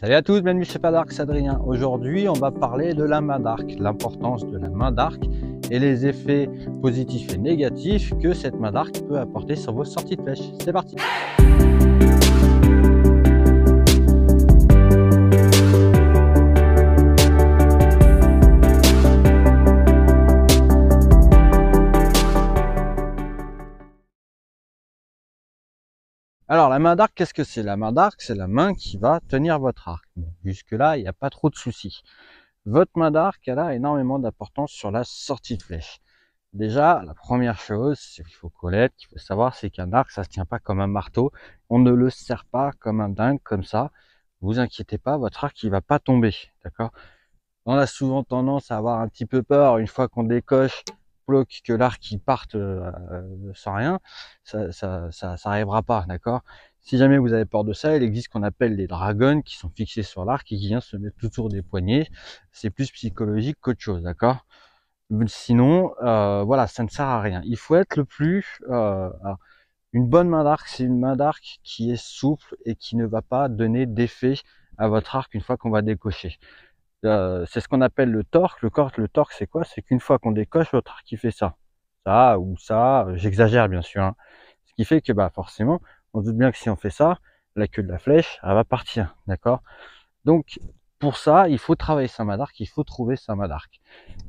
Salut à tous, bienvenue chez Padark, c'est Adrien. Aujourd'hui, on va parler de la main d'arc, l'importance de la main d'arc et les effets positifs et négatifs que cette main d'arc peut apporter sur vos sorties de pêche. C'est parti! Alors la main d'arc, qu'est-ce que c'est La main d'arc, c'est la main qui va tenir votre arc. Jusque-là, il n'y a pas trop de soucis. Votre main d'arc, elle a énormément d'importance sur la sortie de flèche. Déjà, la première chose qu'il faut connaître, qu'il faut savoir, c'est qu'un arc, ça ne se tient pas comme un marteau. On ne le serre pas comme un dingue, comme ça. Vous inquiétez pas, votre arc, il va pas tomber. D'accord On a souvent tendance à avoir un petit peu peur une fois qu'on décoche bloc que l'arc qui parte euh, euh, sans rien, ça, ça, ça, arrivera pas, d'accord Si jamais vous avez peur de ça, il existe ce qu'on appelle les dragons qui sont fixés sur l'arc et qui viennent se mettre autour des poignets. C'est plus psychologique qu'autre chose, d'accord Sinon, euh, voilà, ça ne sert à rien. Il faut être le plus... une bonne main d'arc, c'est une main d'arc qui est souple et qui ne va pas donner d'effet à votre arc une fois qu'on va décocher. Euh, c'est ce qu'on appelle le torque. Le, corps, le torque, c'est quoi C'est qu'une fois qu'on décoche, votre arc qui fait ça. Ça ou ça, euh, j'exagère bien sûr. Hein. Ce qui fait que bah, forcément, on se doute bien que si on fait ça, la queue de la flèche, elle va partir. D'accord Donc, pour ça, il faut travailler sa main d'arc, il faut trouver sa main d'arc.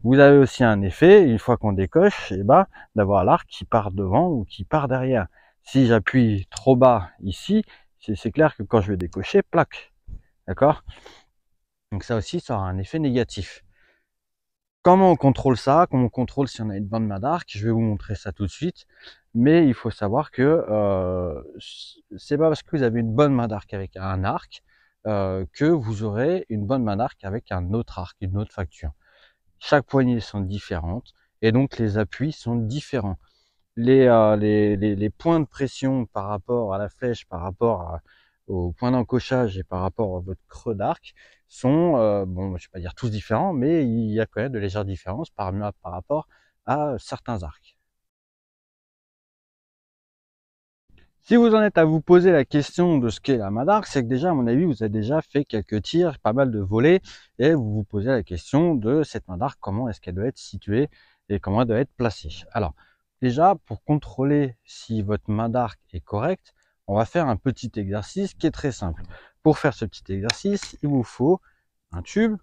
Vous avez aussi un effet, une fois qu'on décoche, et eh ben, d'avoir l'arc qui part devant ou qui part derrière. Si j'appuie trop bas ici, c'est clair que quand je vais décocher, plaque. D'accord donc ça aussi, ça aura un effet négatif. Comment on contrôle ça Comment on contrôle si on a une bonne main d'arc Je vais vous montrer ça tout de suite. Mais il faut savoir que euh, c'est pas parce que vous avez une bonne main d'arc avec un arc euh, que vous aurez une bonne main d'arc avec un autre arc, une autre facture. Chaque poignée sont différentes et donc les appuis sont différents. les, euh, les, points de pression par rapport à la flèche, par rapport à, au point d'encochage et par rapport à votre creux d'arc sont, euh, bon, je vais pas dire tous différents, mais il y a quand même de légères différences par, par rapport à certains arcs. Si vous en êtes à vous poser la question de ce qu'est la main d'arc, c'est que déjà, à mon avis, vous avez déjà fait quelques tirs, pas mal de volets, et vous vous posez la question de cette main d'arc, comment est-ce qu'elle doit être située et comment elle doit être placée. Alors, déjà, pour contrôler si votre main d'arc est correcte, on va faire un petit exercice qui est très simple. Pour faire ce petit exercice, il vous faut un tube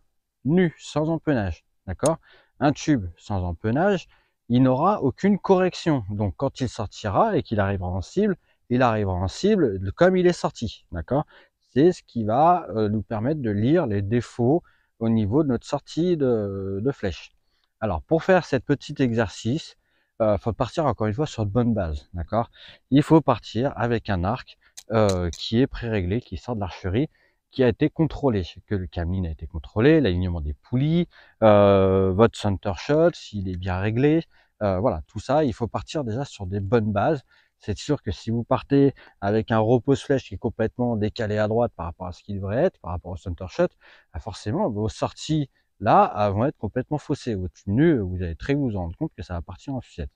nu, sans empennage. D'accord Un tube sans empennage, il n'aura aucune correction. Donc quand il sortira et qu'il arrivera en cible, il arrivera en cible comme il est sorti. D'accord C'est ce qui va euh, nous permettre de lire les défauts au niveau de notre sortie de, de flèche. Alors pour faire cet petit exercice, il euh, faut partir encore une fois sur de bonnes bases, d'accord Il faut partir avec un arc euh, qui est pré-réglé, qui sort de l'archerie, qui a été contrôlé, que le camline a été contrôlé, l'alignement des poulies, euh, votre center shot, s'il est bien réglé, voilà, tout ça, il faut partir déjà sur des bonnes bases. C'est sûr que si vous partez avec un repose-flèche qui est complètement décalé à droite par rapport à ce qu'il devrait être, par rapport au center shot, bah, forcément, vos sorties là, elles vont être complètement faussées. au vous allez très vous rendre compte que ça va partir en sucette.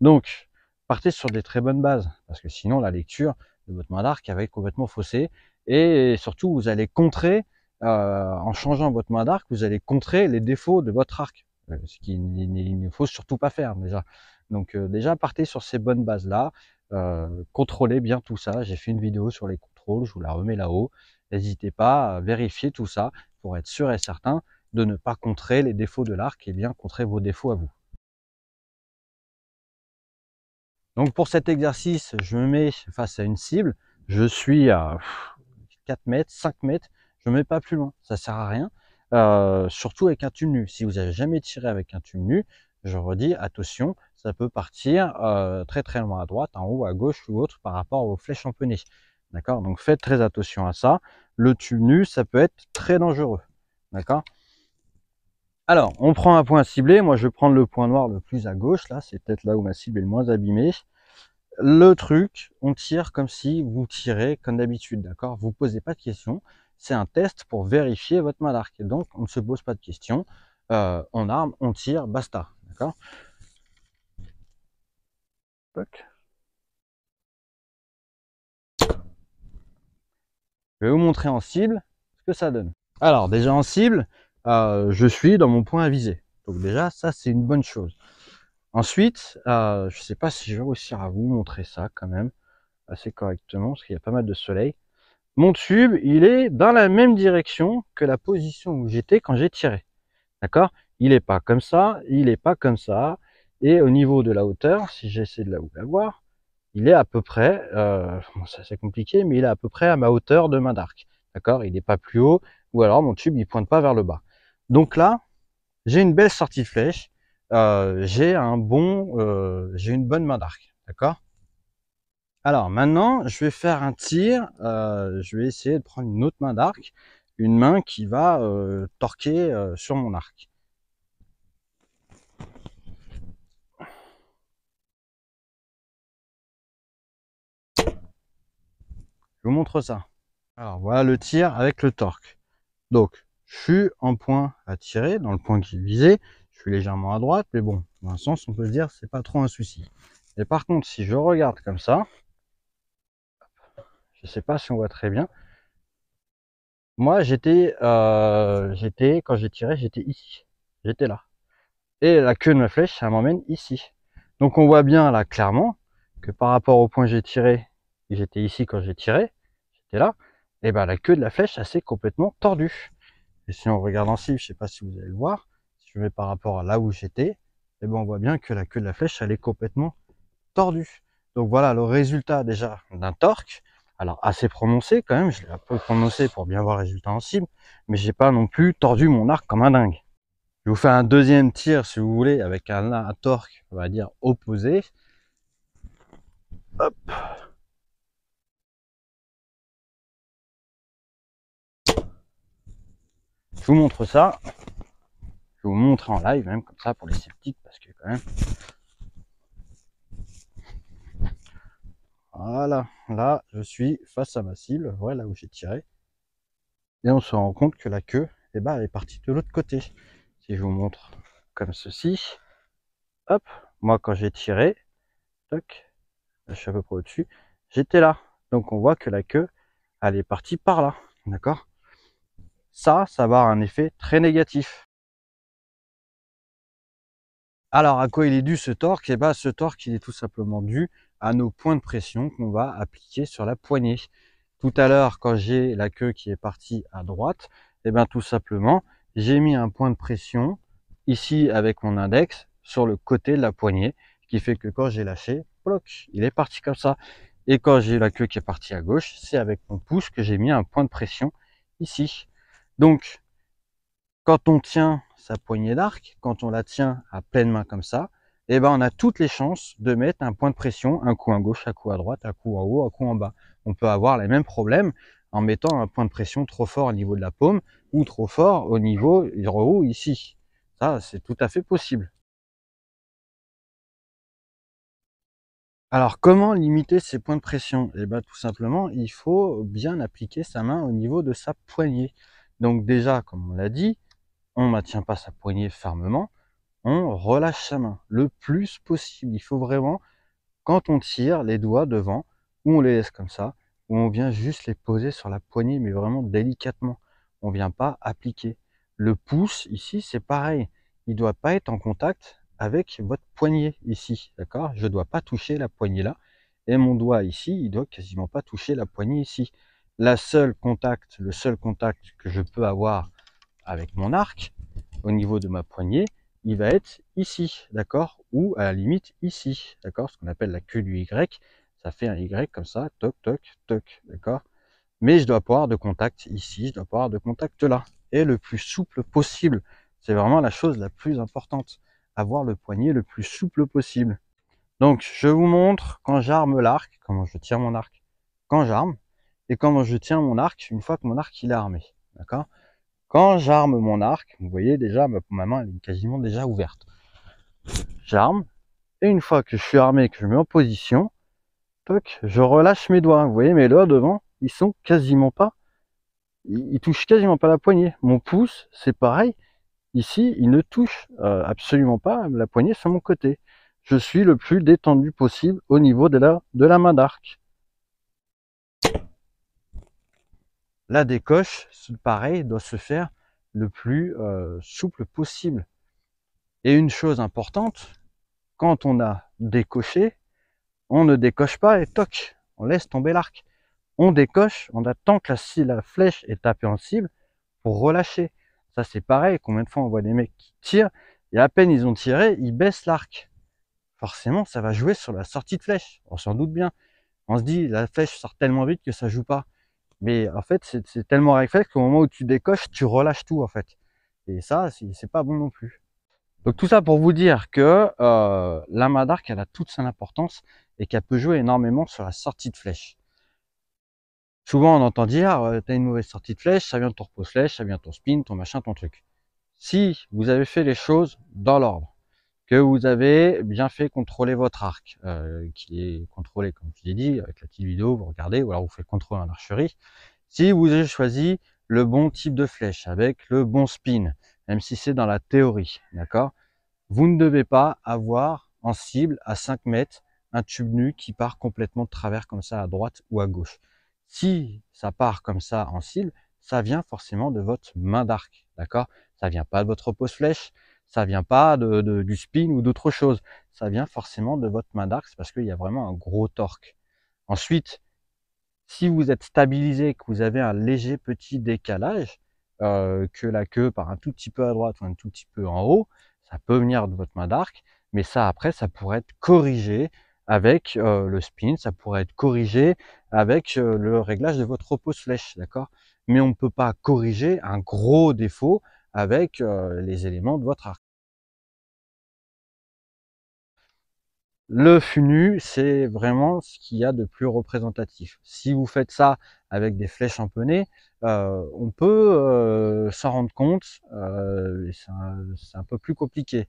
Donc, partez sur des très bonnes bases, parce que sinon, la lecture de votre main d'arc va être complètement faussée. Et surtout, vous allez contrer, euh, en changeant votre main d'arc, vous allez contrer les défauts de votre arc, euh, ce qu'il ne faut surtout pas faire déjà. Donc, euh, déjà, partez sur ces bonnes bases-là. contrôlez bien tout ça. J'ai fait une vidéo sur les contrôles, je vous la remets là-haut. N'hésitez pas à vérifier tout ça pour être sûr et certain de ne pas contrer les défauts de l'arc et bien contrer vos défauts à vous. Donc pour cet exercice, je me mets face à une cible, je suis à 4 mètres, 5 mètres, je ne me mets pas plus loin, ça ne sert à rien. Euh, surtout avec un tube nu. Si vous n'avez jamais tiré avec un tube nu, je redis, attention, ça peut partir euh, très très loin à droite, en haut, à gauche ou autre par rapport aux flèches empennées. D'accord Donc faites très attention à ça. Le tube nu, ça peut être très dangereux. D'accord alors, on prend un point ciblé. Moi, je vais prendre le point noir le plus à gauche. Là, c'est peut-être là où ma cible est le moins abîmée. Le truc, on tire comme si vous tirez comme d'habitude, d'accord Vous posez pas de questions. C'est un test pour vérifier votre main d'arc. Donc, on ne se pose pas de questions. Euh, on arme, on tire, basta, d'accord Je vais vous montrer en cible ce que ça donne. Alors, déjà en cible, ah, euh, je suis dans mon point viser. Donc déjà, ça c'est une bonne chose. Ensuite, ah, je ne sais pas si je vais réussir à vous montrer ça quand même assez correctement, parce qu'il y a pas mal de soleil. Mon tube, il est dans la même direction que la position où j'étais quand j'ai tiré. D'accord Il n'est pas comme ça, il n'est pas comme ça. Et au niveau de la hauteur, si j'essaie de la voir, il est à peu près, ça euh, c'est compliqué, mais il est à peu près à ma hauteur de main d'arc. D'accord Il n'est pas plus haut, ou alors mon tube il pointe pas vers le bas. Donc là, j'ai une belle sortie de flèche, euh, j'ai un bon, euh, j'ai une bonne main d'arc, d'accord Alors maintenant, je vais faire un tir, euh, je vais essayer de prendre une autre main d'arc, une main qui va torquer sur mon arc. Je vous montre ça. Alors voilà le tir avec le torque. Donc je suis en point à tirer, dans le point qu'il visait, je suis légèrement à droite, mais bon, dans un sens, on peut se dire, c'est pas trop un souci. Et par contre, si je regarde comme ça, je sais pas si on voit très bien, moi, j'étais, euh, j'étais quand j'ai tiré, j'étais ici, j'étais là. Et la queue de ma flèche, ça m'emmène ici. Donc on voit bien là clairement que par rapport au point que j'ai tiré, j'étais ici quand j'ai tiré, j'étais là, et ben la queue de la flèche, ça s'est complètement tordue. Et si on regarde en cible, je ne sais pas si vous allez le voir, si je mets par rapport à là où j'étais, eh ben, on voit bien que la queue de la flèche, elle est complètement tordue. Donc voilà le résultat déjà d'un torque, alors assez prononcé quand même, je l'ai un peu prononcé pour bien voir le résultat en cible, mais j'ai pas non plus tordu mon arc comme un dingue. Je vous fais un deuxième tir si vous voulez avec un, un torque, on va dire opposé. Hop. Je vous montre ça. Je vous montre en live, même comme ça, pour les sceptiques, parce que quand même. Voilà, là, je suis face à ma cible, voilà là où j'ai tiré. Et on se rend compte que la queue, eh ben, elle est partie de l'autre côté. Si je vous montre comme ceci, hop, moi quand j'ai tiré, toc, je suis à peu près au-dessus, j'étais là. Donc on voit que la queue, elle est partie par là, d'accord ça, ça va avoir un effet très négatif. Alors, à quoi il est dû ce torque eh bien, ce torque, il est tout simplement dû à nos points de pression qu'on va appliquer sur la poignée. Tout à l'heure, quand j'ai la queue qui est partie à droite, eh bien, tout simplement, j'ai mis un point de pression ici avec mon index sur le côté de la poignée, qui fait que quand j'ai lâché, il est parti comme ça. Et quand j'ai la queue qui est partie à gauche, c'est avec mon pouce que j'ai mis un point de pression ici. Donc, quand on tient sa poignée d'arc, quand on la tient à pleine main comme ça, eh ben, on a toutes les chances de mettre un point de pression, un coup à gauche, un coup à droite, un coup en haut, un coup en bas. On peut avoir les mêmes problèmes en mettant un point de pression trop fort au niveau de la paume ou trop fort au niveau du haut ici. Ça, c'est tout à fait possible. Alors, comment limiter ces points de pression Eh bien, tout simplement, il faut bien appliquer sa main au niveau de sa poignée. Donc déjà, comme on l'a dit, on ne maintient pas sa poignée fermement, on relâche sa main le plus possible. Il faut vraiment, quand on tire, les doigts devant, ou on les laisse comme ça, ou on vient juste les poser sur la poignée, mais vraiment délicatement. On ne vient pas appliquer. Le pouce, ici, c'est pareil. Il ne doit pas être en contact avec votre poignée ici. D'accord Je ne dois pas toucher la poignée là. Et mon doigt ici, il doit quasiment pas toucher la poignée ici la seule contact, le seul contact que je peux avoir avec mon arc, au niveau de ma poignée, il va être ici, d'accord Ou à la limite ici, d'accord Ce qu'on appelle la queue du Y, ça fait un Y comme ça, toc, toc, toc, d'accord Mais je dois avoir de contact ici, je dois pouvoir avoir de contact là. Et le plus souple possible, c'est vraiment la chose la plus importante, avoir le poignet le plus souple possible. Donc je vous montre quand j'arme l'arc, comment je tire mon arc, quand j'arme, et comment je tiens mon arc une fois que mon arc est armé. D'accord Quand j'arme mon arc, vous voyez déjà, ma main est quasiment déjà ouverte. J'arme, et une fois que je suis armé et que je mets en position, toc, je relâche mes doigts. Vous voyez, mes doigts devant, ils sont quasiment pas, ils, touchent quasiment pas la poignée. Mon pouce, c'est pareil. Ici, il ne touche euh, absolument pas la poignée sur mon côté. Je suis le plus détendu possible au niveau de la, de la main d'arc. la décoche, pareil, doit se faire le plus euh, souple possible. Et une chose importante, quand on a décoché, on ne décoche pas et toc, on laisse tomber l'arc. On décoche, on attend que la, la flèche est tapée en cible pour relâcher. Ça c'est pareil, combien de fois on voit des mecs qui tirent, et à peine ils ont tiré, ils baissent l'arc. Forcément, ça va jouer sur la sortie de flèche, on s'en doute bien. On se dit, la flèche sort tellement vite que ça joue pas. Mais en fait, c'est tellement réflexe qu'au moment où tu décoches, tu relâches tout en fait. Et ça, c'est pas bon non plus. Donc tout ça pour vous dire que euh, l'amas d'arc, elle a toute son importance et qu'elle peut jouer énormément sur la sortie de flèche. Souvent, on entend dire, ah t'as une mauvaise sortie de flèche, ça vient de ton repose flèche, ça vient de ton spin, ton machin, ton truc. Si vous avez fait les choses dans l'ordre, que vous avez bien fait contrôler votre arc, euh, qui est contrôlé, comme je l'ai dit, avec la petite vidéo, vous regardez, ou alors vous faites contrôler en archerie. Si vous avez choisi le bon type de flèche, avec le bon spin, même si c'est dans la théorie, d'accord Vous ne devez pas avoir en cible à 5 mètres un tube nu qui part complètement de travers comme ça à droite ou à gauche. Si ça part comme ça en cible, ça vient forcément de votre main d'arc, d'accord Ça vient pas de votre pose flèche, ça vient pas du spin ou d'autre chose. Ça vient forcément de votre main d'arc parce qu'il y a vraiment un gros torque. Ensuite, si vous êtes stabilisé, que vous avez un léger petit décalage, euh, que la queue part un tout petit peu à droite ou un tout petit peu en haut, ça peut venir de votre main d'arc, mais ça après, ça pourrait être corrigé avec euh, le spin, ça pourrait être corrigé avec euh, le réglage de votre repos flèche, d'accord Mais on ne peut pas corriger un gros défaut avec euh, les éléments de votre arc. Le funu, c'est vraiment ce qu'il y a de plus représentatif. Si vous faites ça avec des flèches en euh, on peut euh, s'en rendre compte, c'est un, peu plus compliqué.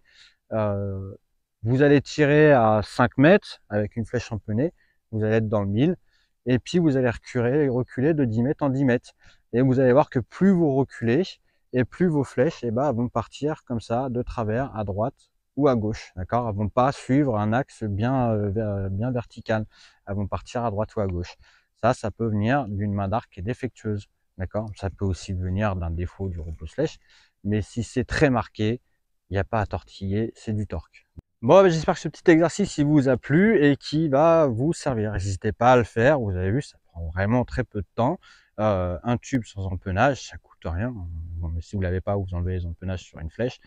vous allez tirer à 5 mètres avec une flèche pennée. vous allez être dans le 1000, et puis vous allez reculer, reculer de 10 mètres en 10 mètres. Et vous allez voir que plus vous reculez, et plus vos flèches eh ben, vont partir comme ça de travers à droite ou à gauche, d'accord Elles vont pas suivre un axe bien, euh, euh, bien vertical, elles vont partir à droite ou à gauche. Ça, ça peut venir d'une main d'arc qui défectueuse, d'accord Ça peut aussi venir d'un défaut du repos flèche mais si c'est très marqué, il n'y a pas à tortiller, c'est du torque. Bon, bah, j'espère que ce petit exercice il vous a plu et qui va vous servir. N'hésitez pas à le faire, vous avez vu, ça prend vraiment très peu de temps. Euh, un tube sans empennage, ça coûte rien, hein mais si vous l'avez pas, vous enlevez les empennages sur une flèche.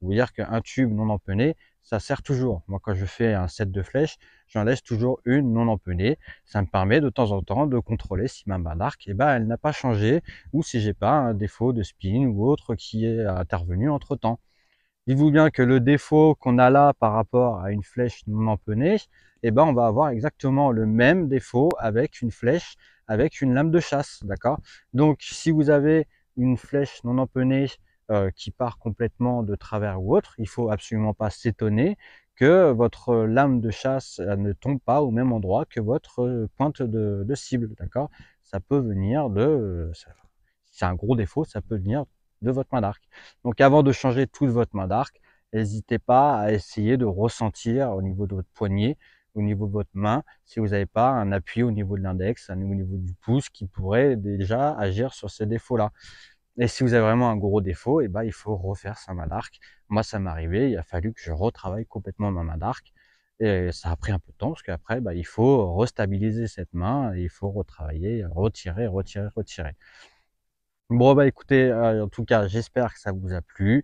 Je vous dire qu'un tube non empenné, ça sert toujours. Moi, quand je fais un set de flèches, j'en laisse toujours une non empennée. Ça me permet de temps en temps de contrôler si ma main d'arc, eh ben, elle n'a pas changé ou si j'ai pas un défaut de spin ou autre qui est intervenu entre temps. Dites-vous bien que le défaut qu'on a là par rapport à une flèche non empennée, eh ben, on va avoir exactement le même défaut avec une flèche, avec une lame de chasse, d'accord Donc, si vous avez une flèche non empennée euh, qui part complètement de travers ou autre, il faut absolument pas s'étonner que votre euh, lame de chasse euh, ne tombe pas au même endroit que votre pointe de, cible, d'accord Ça peut venir de... C'est un gros défaut, ça peut venir de votre main d'arc. Donc avant de changer toute votre main d'arc, n'hésitez pas à essayer de ressentir au niveau de votre poignet au niveau de votre main, si vous n'avez pas un appui au niveau de l'index, au niveau du pouce qui pourrait déjà agir sur ces défauts-là. Et si vous avez vraiment un gros défaut, et eh ben, il faut refaire sa main d'arc. Moi, ça m'est arrivé, il a fallu que je retravaille complètement ma main d'arc. Et ça a pris un peu de temps parce qu'après, bah, il faut restabiliser cette main, il faut retravailler, retirer, retirer, retirer. Bon, bah écoutez, euh, en tout cas, j'espère que ça vous a plu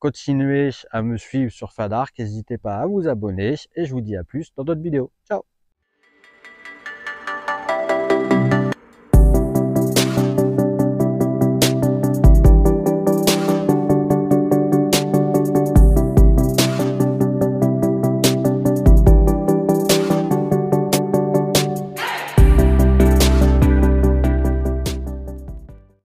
continuez à me suivre sur Fadark, n'hésitez pas à vous abonner et je vous dis à plus dans d'autres vidéos. Ciao